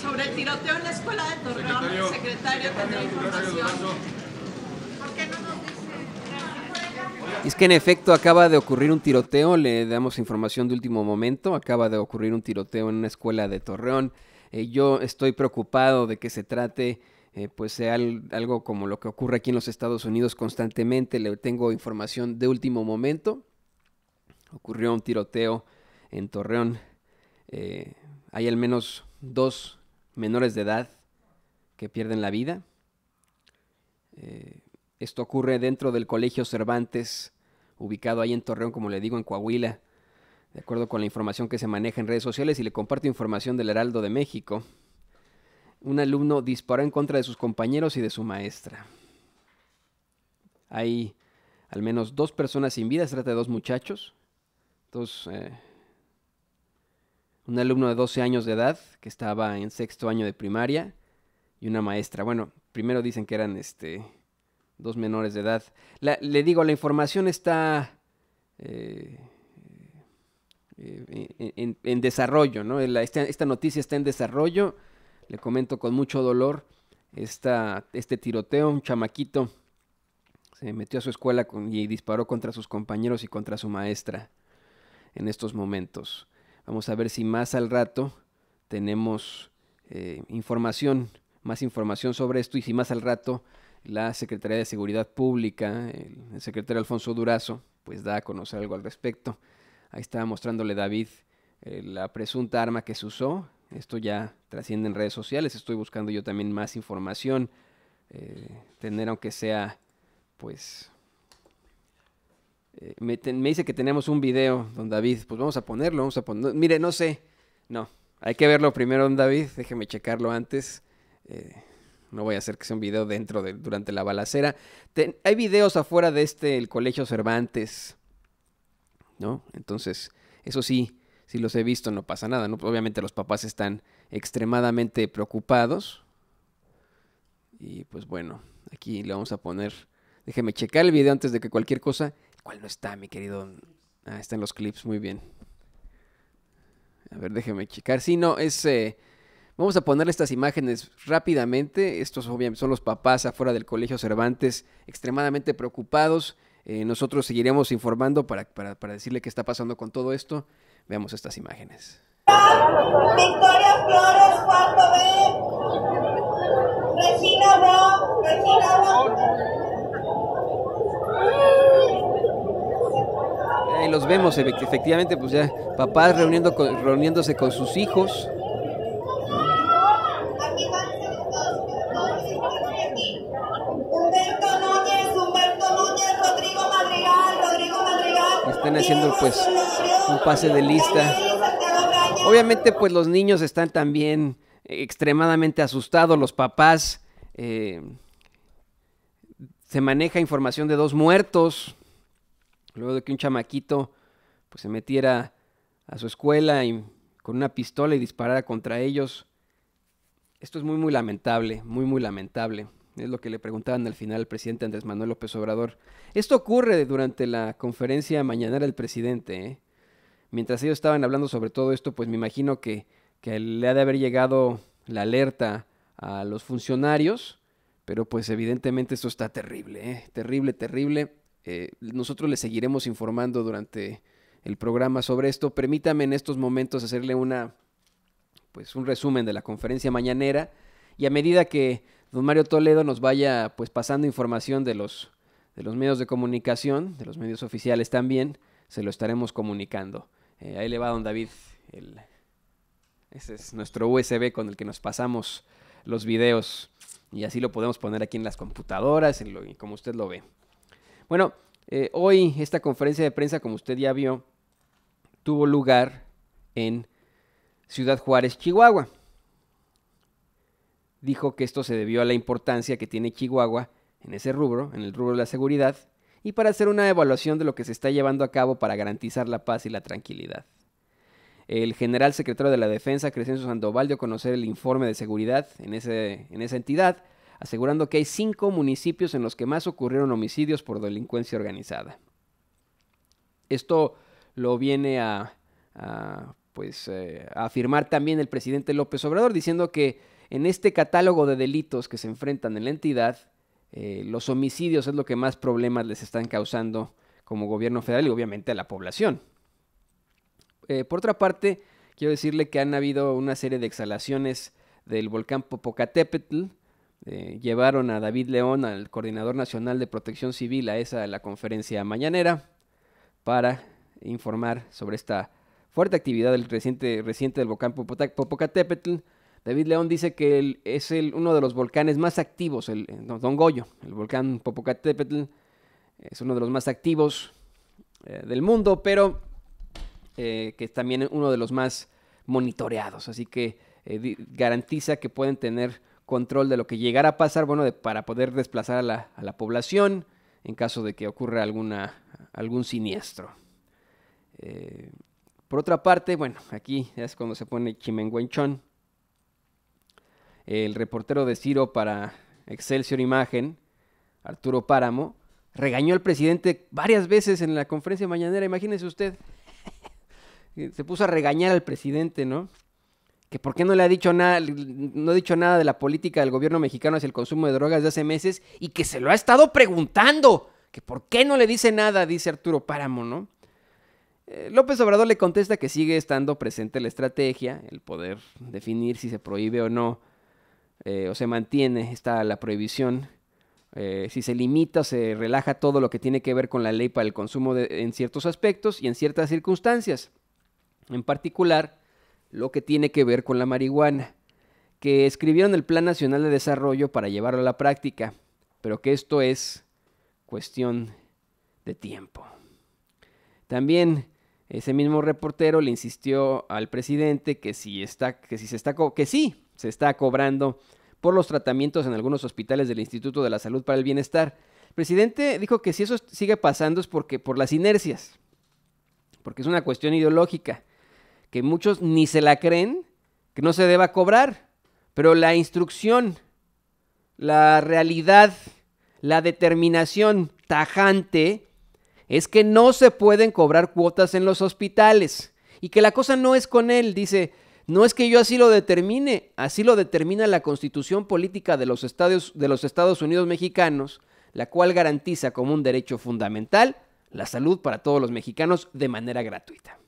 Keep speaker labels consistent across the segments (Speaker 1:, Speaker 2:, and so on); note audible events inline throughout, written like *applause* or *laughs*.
Speaker 1: Sobre el tiroteo en la escuela de Torreón, el secretario tendrá información. Es que en efecto acaba de ocurrir un tiroteo, le damos información de último momento, acaba de ocurrir un tiroteo en una escuela de Torreón. Eh, yo estoy preocupado de que se trate eh, pues sea algo como lo que ocurre aquí en los Estados Unidos constantemente. Le tengo información de último momento. Ocurrió un tiroteo en Torreón. Eh, hay al menos dos menores de edad que pierden la vida. Eh, esto ocurre dentro del Colegio Cervantes, ubicado ahí en Torreón, como le digo, en Coahuila, de acuerdo con la información que se maneja en redes sociales y le comparto información del Heraldo de México. Un alumno disparó en contra de sus compañeros y de su maestra. Hay al menos dos personas sin vida, se trata de dos muchachos, dos eh, un alumno de 12 años de edad que estaba en sexto año de primaria y una maestra. Bueno, primero dicen que eran este, dos menores de edad. le digo, la información está eh, eh, en, desarrollo, ¿no? esta, noticia está en desarrollo. Le comento con mucho dolor esta, este tiroteo, un chamaquito se metió a su escuela y disparó contra sus compañeros y contra su maestra en estos momentos. Vamos a ver si más al rato tenemos eh, información, más información sobre esto y si más al rato la Secretaría de Seguridad Pública, el secretario Alfonso Durazo, pues da a conocer algo al respecto. Ahí estaba mostrándole David eh, la presunta arma que se usó. Esto ya trasciende en redes sociales. Estoy buscando yo también más información. Eh, tener aunque sea pues eh, me, dice que tenemos un video, don David. Pues vamos a ponerlo, vamos a Mire, no sé. No, hay que verlo primero, don David. Déjeme checarlo antes. Eh, no voy a hacer que sea un video dentro de, durante la balacera. hay videos afuera de este, el Colegio Cervantes. ¿No? Entonces, eso sí, si los he visto no pasa nada. ¿no? Obviamente los papás están extremadamente preocupados. Y pues bueno, aquí le vamos a poner... Déjeme checar el video antes de que cualquier cosa. ¿Cuál no está, mi querido? Ah, están los clips, muy bien. A ver, déjeme checar. Sí, no, es... Eh, vamos a ponerle estas imágenes rápidamente. Estos obviamente son los papás afuera del Colegio Cervantes, extremadamente preocupados. Eh, nosotros seguiremos informando para, decirle qué está pasando con todo esto. Veamos estas imágenes. Victoria Flores, B. Regina Regina los vemos, efectivamente, pues ya papás reuniendo reuniéndose con sus hijos. Están haciendo pues un pase de lista. Obviamente pues los niños están también extremadamente asustados, los papás. Eh, se maneja información de dos muertos. Luego de que un chamaquito pues, se metiera a su escuela y con una pistola y disparara contra ellos. Esto es muy, muy lamentable, muy, muy lamentable. Es lo que le preguntaban al final al presidente Andrés Manuel López Obrador. Esto ocurre durante la conferencia mañana del presidente. ¿eh? Mientras ellos estaban hablando sobre todo esto, pues me imagino que, le ha de haber llegado la alerta a los funcionarios, pero pues evidentemente esto está terrible, ¿eh? terrible, terrible. Eh, nosotros le seguiremos informando durante el programa sobre esto. Permítame en estos momentos hacerle una, pues, un resumen de la conferencia mañanera y a medida que don Mario Toledo nos vaya pues pasando información de los, de los medios de comunicación, de los medios oficiales también, se lo estaremos comunicando. Eh, ahí le va don David, ese es nuestro USB con el que nos pasamos los videos y así lo podemos poner aquí en las computadoras, en como usted lo ve. Bueno, eh, hoy esta conferencia de prensa, como usted ya vio, tuvo lugar en Ciudad Juárez, Chihuahua. Dijo que esto se debió a la importancia que tiene Chihuahua en ese rubro, en el rubro de la seguridad, y para hacer una evaluación de lo que se está llevando a cabo para garantizar la paz y la tranquilidad. El general secretario de la Defensa, Crescencio Sandoval, dio a conocer el informe de seguridad en esa entidad, asegurando que hay cinco municipios en los que más ocurrieron homicidios por delincuencia organizada. Esto lo viene a, pues, eh, afirmar también el presidente López Obrador, diciendo que en este catálogo de delitos que se enfrentan en la entidad, eh, los homicidios es lo que más problemas les están causando como gobierno federal y obviamente a la población. Eh, por otra parte, quiero decirle que han habido una serie de exhalaciones del volcán Popocatépetl, eh, llevaron a David León, al coordinador nacional de protección civil, a esa la conferencia mañanera para informar sobre esta fuerte actividad del reciente, reciente del volcán Popocatépetl. David León dice que es el, uno de los volcanes más activos, el, Don Goyo, el volcán Popocatépetl es uno de los más activos eh, del mundo, pero eh, que es también uno de los más monitoreados, así que garantiza que pueden tener control de lo que llegara a pasar, bueno, de, para poder desplazar a la, población en caso de que ocurra alguna, algún siniestro. Eh, por otra parte, bueno, aquí es cuando se pone Chimenguenchón, el reportero de Ciro para Excelsior Imagen, Arturo Páramo, regañó al presidente varias veces en la conferencia mañanera, imagínese usted. *laughs* Se puso a regañar al presidente, ¿no? que por qué no le ha dicho nada, no ha dicho nada de la política del gobierno mexicano hacia el consumo de drogas de hace meses y que se lo ha estado preguntando, que por qué no le dice nada, dice Arturo Páramo, ¿no? Eh, López Obrador le contesta que sigue estando presente la estrategia, el poder definir si se prohíbe o no, eh, o se mantiene está la prohibición, eh, si se limita o se relaja todo lo que tiene que ver con la ley para el consumo en ciertos aspectos y en ciertas circunstancias. En particular, lo que tiene que ver con la marihuana, que escribieron el Plan Nacional de Desarrollo para llevarlo a la práctica, pero que esto es cuestión de tiempo. También ese mismo reportero le insistió al presidente que si está que si se está que sí se está cobrando por los tratamientos en algunos hospitales del Instituto de la Salud para el Bienestar. El presidente dijo que si eso sigue pasando es porque por las inercias, porque es una cuestión ideológica que muchos ni se la creen, que no se deba cobrar, pero la instrucción, la realidad, la determinación tajante es que no se pueden cobrar cuotas en los hospitales y que la cosa no es con él, dice, no es que yo así lo determine, así lo determina la constitución política de los Estados, de los Estados Unidos mexicanos, la cual garantiza como un derecho fundamental la salud para todos los mexicanos de manera gratuita.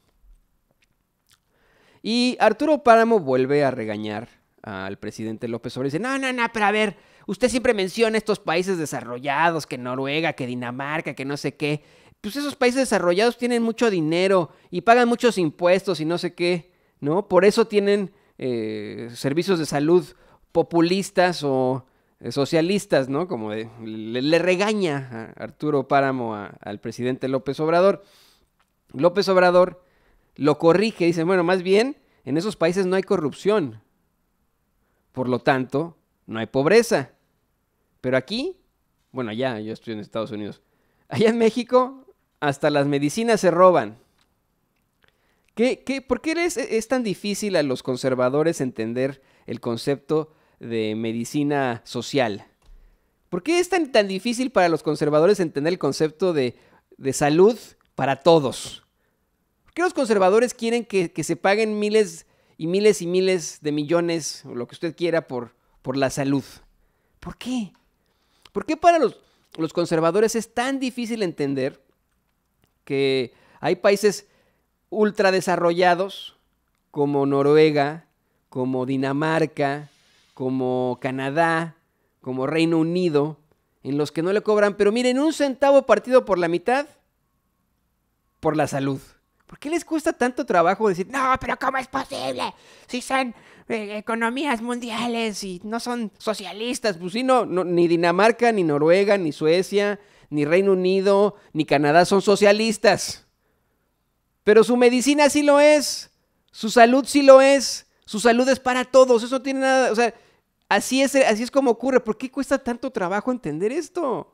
Speaker 1: Y Arturo Páramo vuelve a regañar al presidente López Obrador dice, no, no, no, pero a ver, usted siempre menciona estos países desarrollados, que Noruega, que Dinamarca, que no sé qué. Pues esos países desarrollados tienen mucho dinero y pagan muchos impuestos y no sé qué, ¿no? Por eso tienen eh, servicios de salud populistas o eh, socialistas, ¿no? Como le, regaña Arturo Páramo al presidente López Obrador. López Obrador lo corrige, dice, bueno, más bien en esos países no hay corrupción. Por lo tanto, no hay pobreza. Pero aquí, bueno, allá, yo estoy en Estados Unidos. Allá en México, hasta las medicinas se roban. ¿Qué, qué, por qué es, tan difícil a los conservadores entender el concepto de medicina social? ¿Por qué es tan, tan difícil para los conservadores entender el concepto de, de salud para todos? qué los conservadores quieren que, se paguen miles y miles y miles de millones, o lo que usted quiera, por, por la salud? ¿Por qué? ¿Por qué para los, los conservadores es tan difícil entender que hay países ultradesarrollados como Noruega, como Dinamarca, como Canadá, como Reino Unido, en los que no le cobran, pero miren, un centavo partido por la mitad por la salud. ¿Por qué les cuesta tanto trabajo decir, no, pero ¿cómo es posible? Si son eh, economías mundiales y no son socialistas, pues sí, no, ni Dinamarca, ni Noruega, ni Suecia, ni Reino Unido, ni Canadá son socialistas. Pero su medicina sí lo es, su salud sí lo es, su salud es para todos, eso tiene nada, o sea, así es, así es como ocurre. ¿Por qué cuesta tanto trabajo entender esto?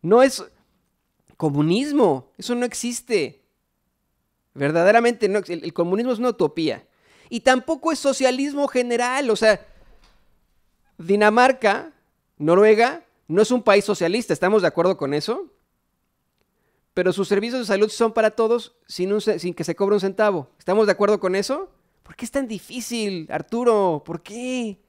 Speaker 1: No es comunismo, eso no existe. Verdaderamente no, el, comunismo es una utopía. Y tampoco es socialismo general, o sea, Dinamarca, Noruega, no es un país socialista, ¿estamos de acuerdo con eso? Pero sus servicios de salud son para todos sin, sin que se cobre un centavo. ¿Estamos de acuerdo con eso? ¿Por qué es tan difícil, Arturo? ¿Por qué?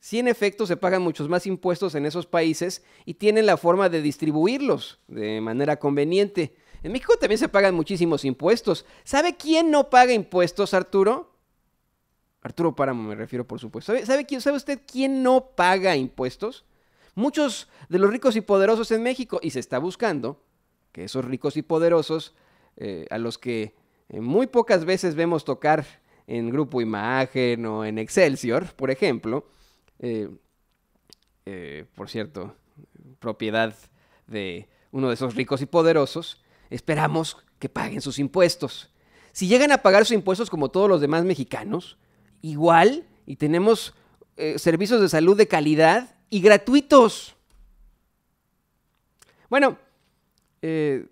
Speaker 1: Si en efecto se pagan muchos más impuestos en esos países y tienen la forma de distribuirlos de manera conveniente. En México también se pagan muchísimos impuestos. ¿Sabe quién no paga impuestos, Arturo? Arturo Páramo me refiero, por supuesto. ¿Sabe, sabe usted quién no paga impuestos? Muchos de los ricos y poderosos en México. Y se está buscando que esos ricos y poderosos, eh, a los que eh, muy pocas veces vemos tocar en Grupo Imagen o en Excelsior, por ejemplo, eh, por cierto, propiedad de uno de esos ricos y poderosos, esperamos que paguen sus impuestos. Si llegan a pagar sus impuestos como todos los demás mexicanos, igual y tenemos eh, servicios de salud de calidad y gratuitos. Bueno, eh,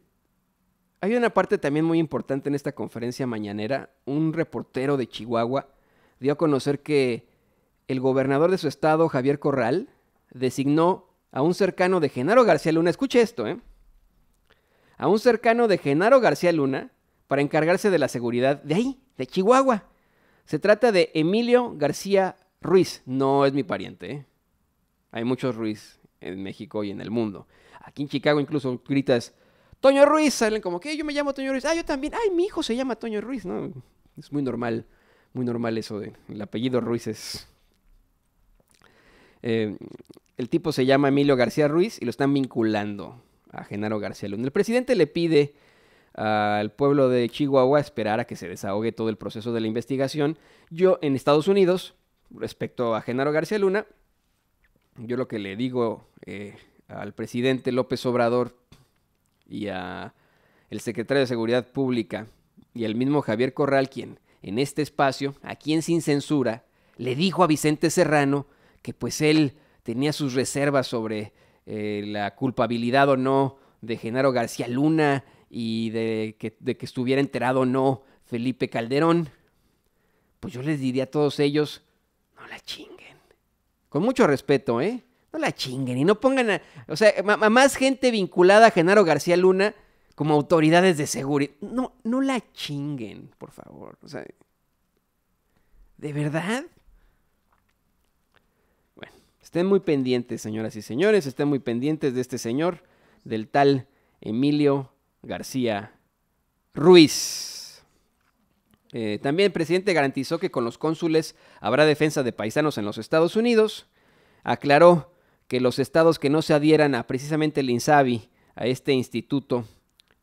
Speaker 1: hay una parte también muy importante en esta conferencia mañanera. Un reportero de Chihuahua dio a conocer que el gobernador de su estado, Javier Corral, designó a un cercano de Genaro García Luna, escuche esto, ¿eh? a un cercano de Genaro García Luna para encargarse de la seguridad de ahí, de Chihuahua. Se trata de Emilio García Ruiz. No es mi pariente. ¿eh? Hay muchos Ruiz en México y en el mundo. Aquí en Chicago incluso gritas, Toño Ruiz, salen como que yo me llamo Toño Ruiz. Ah, yo también. Ay, mi hijo se llama Toño Ruiz, ¿no? Es muy normal, muy normal eso de el apellido Ruiz es... Eh, el tipo se llama Emilio García Ruiz y lo están vinculando a Genaro García Luna. El presidente le pide al pueblo de Chihuahua esperar a que se desahogue todo el proceso de la investigación. Yo en Estados Unidos, respecto a Genaro García Luna, yo lo que le digo eh, al presidente López Obrador y a el secretario de Seguridad Pública y el mismo Javier Corral, quien en este espacio, aquí en Sin Censura, le dijo a Vicente Serrano que pues él tenía sus reservas sobre eh, la culpabilidad o no de Genaro García Luna y de que, de que estuviera enterado o no Felipe Calderón, pues yo les diría a todos ellos, no la chinguen. Con mucho respeto, ¿eh? No la chinguen y no pongan a, o sea, más gente vinculada a Genaro García Luna como autoridades de seguridad. No, no la chinguen, por favor. O sea, ¿de verdad? Estén muy pendientes, señoras y señores, estén muy pendientes de este señor, del tal Emilio García Ruiz. Eh, también el presidente garantizó que con los cónsules habrá defensa de paisanos en los Estados Unidos. Aclaró que los estados que no se adhieran a precisamente el INSABI, a este Instituto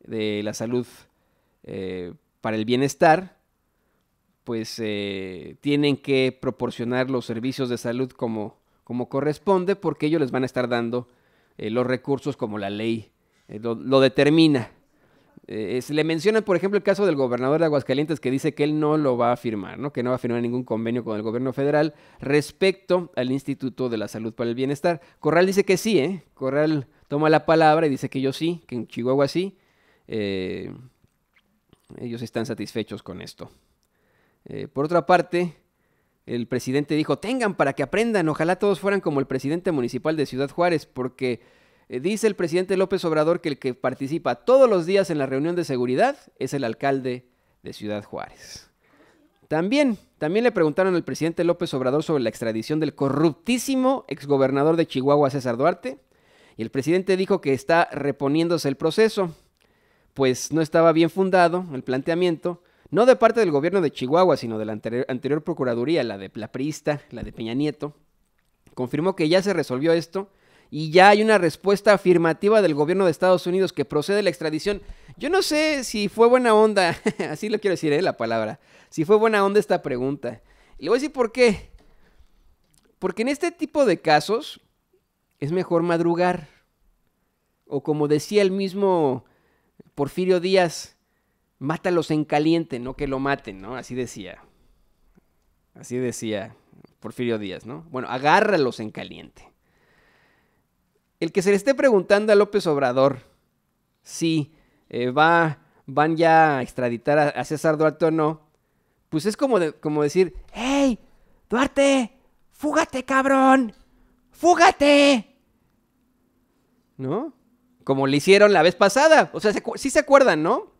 Speaker 1: de la Salud eh, para el Bienestar, pues eh, tienen que proporcionar los servicios de salud como como corresponde porque ellos les van a estar dando eh, los recursos como la ley eh, lo, determina. Eh, se le menciona, por ejemplo, el caso del gobernador de Aguascalientes que dice que él no lo va a firmar, ¿no? que no va a firmar ningún convenio con el gobierno federal respecto al Instituto de la Salud para el Bienestar. Corral dice que sí, ¿eh? Corral toma la palabra y dice que yo sí, que en Chihuahua sí. ellos están satisfechos con esto. por otra parte, el presidente dijo, tengan para que aprendan, ojalá todos fueran como el presidente municipal de Ciudad Juárez, porque eh, dice el presidente López Obrador que el que participa todos los días en la reunión de seguridad es el alcalde de Ciudad Juárez. También, también le preguntaron al presidente López Obrador sobre la extradición del corruptísimo exgobernador de Chihuahua, César Duarte, y el presidente dijo que está reponiéndose el proceso, pues no estaba bien fundado el planteamiento, no de parte del gobierno de Chihuahua, sino de la anterior, Procuraduría, la de Plaprista, la de Peña Nieto, confirmó que ya se resolvió esto y ya hay una respuesta afirmativa del gobierno de Estados Unidos que procede la extradición. Yo no sé si fue buena onda, *laughs* así lo quiero decir, ¿eh? la palabra, si fue buena onda esta pregunta. Y le voy a decir por qué. Porque en este tipo de casos es mejor madrugar. O como decía el mismo Porfirio Díaz, mátalos en caliente, no que lo maten, ¿no? Así decía. Así decía Porfirio Díaz, ¿no? Bueno, agárralos en caliente. El que se le esté preguntando a López Obrador si eh, va, van ya a extraditar a, César Duarte o no, pues es como, como decir, ¡Hey, Duarte! ¡Fúgate, cabrón! ¡Fúgate! ¿No? Como le hicieron la vez pasada. O sea, si sí se acuerdan, ¿no?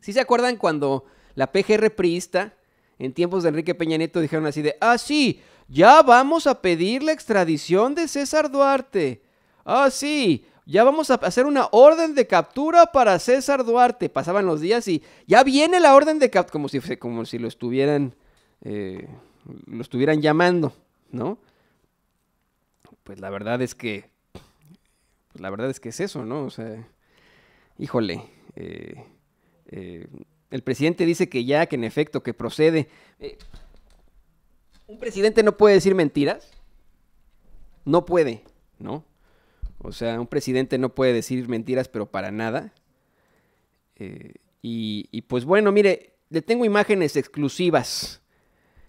Speaker 1: ¿Sí se acuerdan cuando la PGR priista, en tiempos de Enrique Peña Nieto, dijeron así de, ah, sí, ya vamos a pedir la extradición de César Duarte. Ah, sí, ya vamos a hacer una orden de captura para César Duarte. Pasaban los días y ya viene la orden de captura, como si, como si lo estuvieran, eh, lo estuvieran llamando, ¿no? Pues la verdad es que, pues la verdad es que es eso, ¿no? O sea, híjole, eh, eh, el presidente dice que ya, que en efecto, que procede. Eh, un presidente no puede decir mentiras. No puede, ¿no? O sea, un presidente no puede decir mentiras, pero para nada. Eh, y, pues bueno, mire, le tengo imágenes exclusivas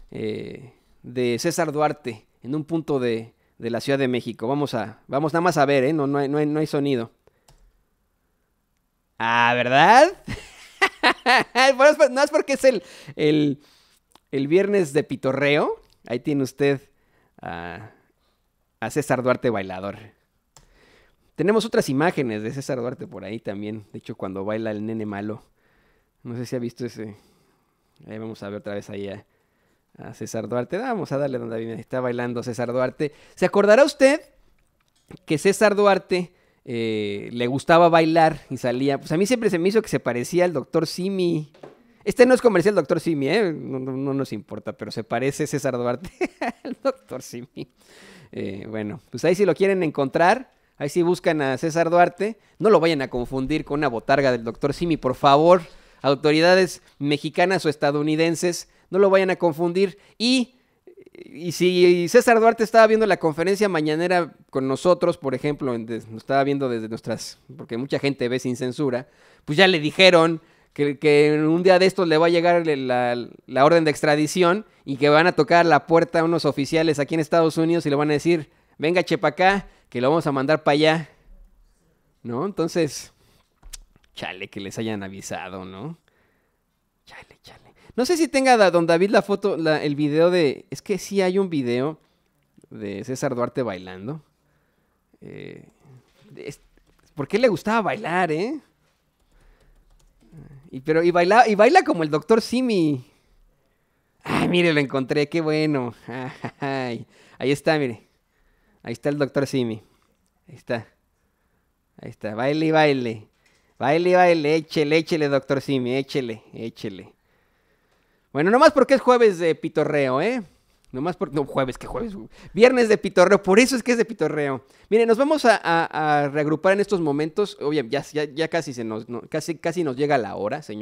Speaker 1: de César Duarte en un punto de, la Ciudad de México. Vamos a, vamos nada más a ver, ¿eh? No, hay, no hay sonido. Ah, ¿verdad? *laughs* *laughs* no es porque es el, el, viernes de pitorreo. Ahí tiene usted a, César Duarte bailador. Tenemos otras imágenes de César Duarte por ahí también. De hecho, cuando baila el nene malo. No sé si ha visto ese. Ahí vamos a ver otra vez ahí a, César Duarte. Vamos a darle donde está bailando César Duarte. ¿Se acordará usted que César Duarte eh, le gustaba bailar y salía. Pues a mí siempre se me hizo que se parecía al doctor Simi. Este no es comercial, doctor Simi, ¿eh? No, nos importa, pero se parece César Duarte el *laughs* doctor Simi. Eh, bueno, pues ahí si lo quieren encontrar, ahí si buscan a César Duarte, no lo vayan a confundir con una botarga del doctor Simi, por favor. Autoridades mexicanas o estadounidenses, no lo vayan a confundir. Y y si César Duarte estaba viendo la conferencia mañanera con nosotros, por ejemplo, nos estaba viendo desde nuestras, porque mucha gente ve sin censura, pues ya le dijeron que, que un día de estos le va a llegar la, orden de extradición y que van a tocar la puerta a unos oficiales aquí en Estados Unidos y le van a decir, venga acá, que lo vamos a mandar para allá. ¿No? Entonces, chale, que les hayan avisado, ¿no? Chale, chale. No sé si tenga don David la foto, el video de... Es que sí hay un video de César Duarte bailando. Eh, porque le gustaba bailar, eh? Y, pero, y, baila, y baila como el doctor Simi. Ay, mire, lo encontré, qué bueno. ahí está, mire. Ahí está el doctor Simi. Ahí está. Ahí está, baile y baile. Baile y baile, échele, échele, doctor Simi, échele, échele. Bueno, nomás porque es jueves de pitorreo, ¿eh? Nomás porque... No, jueves, que jueves. Viernes de pitorreo, por eso es que es de pitorreo. Miren, nos vamos a, reagrupar en estos momentos. Oye, ya, casi, se nos, casi, casi nos llega la hora, señor.